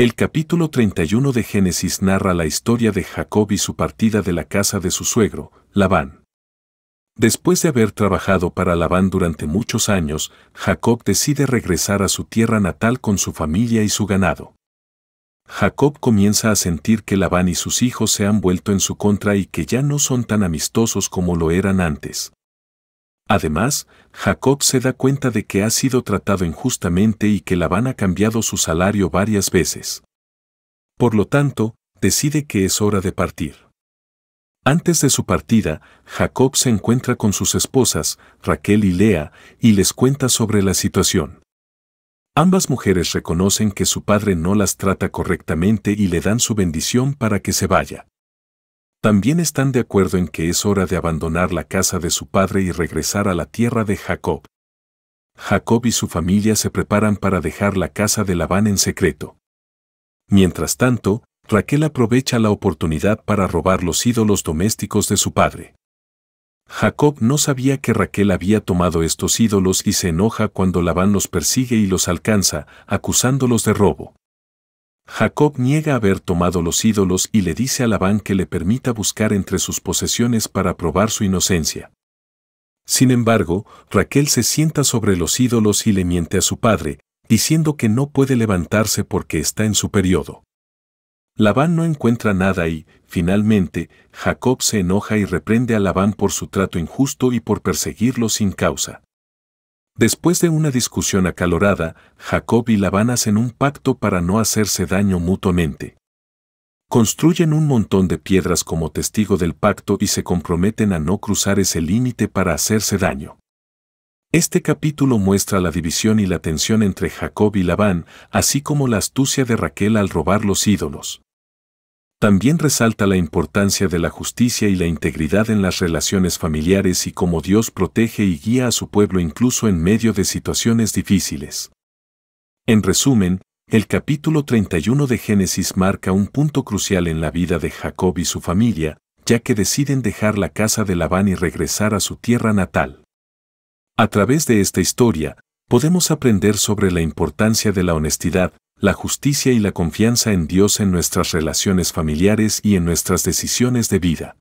El capítulo 31 de Génesis narra la historia de Jacob y su partida de la casa de su suegro, Labán. Después de haber trabajado para Labán durante muchos años, Jacob decide regresar a su tierra natal con su familia y su ganado. Jacob comienza a sentir que Labán y sus hijos se han vuelto en su contra y que ya no son tan amistosos como lo eran antes. Además, Jacob se da cuenta de que ha sido tratado injustamente y que Labán ha cambiado su salario varias veces. Por lo tanto, decide que es hora de partir. Antes de su partida, Jacob se encuentra con sus esposas, Raquel y Lea, y les cuenta sobre la situación. Ambas mujeres reconocen que su padre no las trata correctamente y le dan su bendición para que se vaya también están de acuerdo en que es hora de abandonar la casa de su padre y regresar a la tierra de Jacob. Jacob y su familia se preparan para dejar la casa de Labán en secreto. Mientras tanto, Raquel aprovecha la oportunidad para robar los ídolos domésticos de su padre. Jacob no sabía que Raquel había tomado estos ídolos y se enoja cuando Labán los persigue y los alcanza, acusándolos de robo. Jacob niega haber tomado los ídolos y le dice a Labán que le permita buscar entre sus posesiones para probar su inocencia. Sin embargo, Raquel se sienta sobre los ídolos y le miente a su padre, diciendo que no puede levantarse porque está en su periodo. Labán no encuentra nada y, finalmente, Jacob se enoja y reprende a Labán por su trato injusto y por perseguirlo sin causa. Después de una discusión acalorada, Jacob y Labán hacen un pacto para no hacerse daño mutuamente. Construyen un montón de piedras como testigo del pacto y se comprometen a no cruzar ese límite para hacerse daño. Este capítulo muestra la división y la tensión entre Jacob y Labán, así como la astucia de Raquel al robar los ídolos. También resalta la importancia de la justicia y la integridad en las relaciones familiares y cómo Dios protege y guía a su pueblo incluso en medio de situaciones difíciles. En resumen, el capítulo 31 de Génesis marca un punto crucial en la vida de Jacob y su familia, ya que deciden dejar la casa de Labán y regresar a su tierra natal. A través de esta historia, podemos aprender sobre la importancia de la honestidad, la justicia y la confianza en Dios en nuestras relaciones familiares y en nuestras decisiones de vida.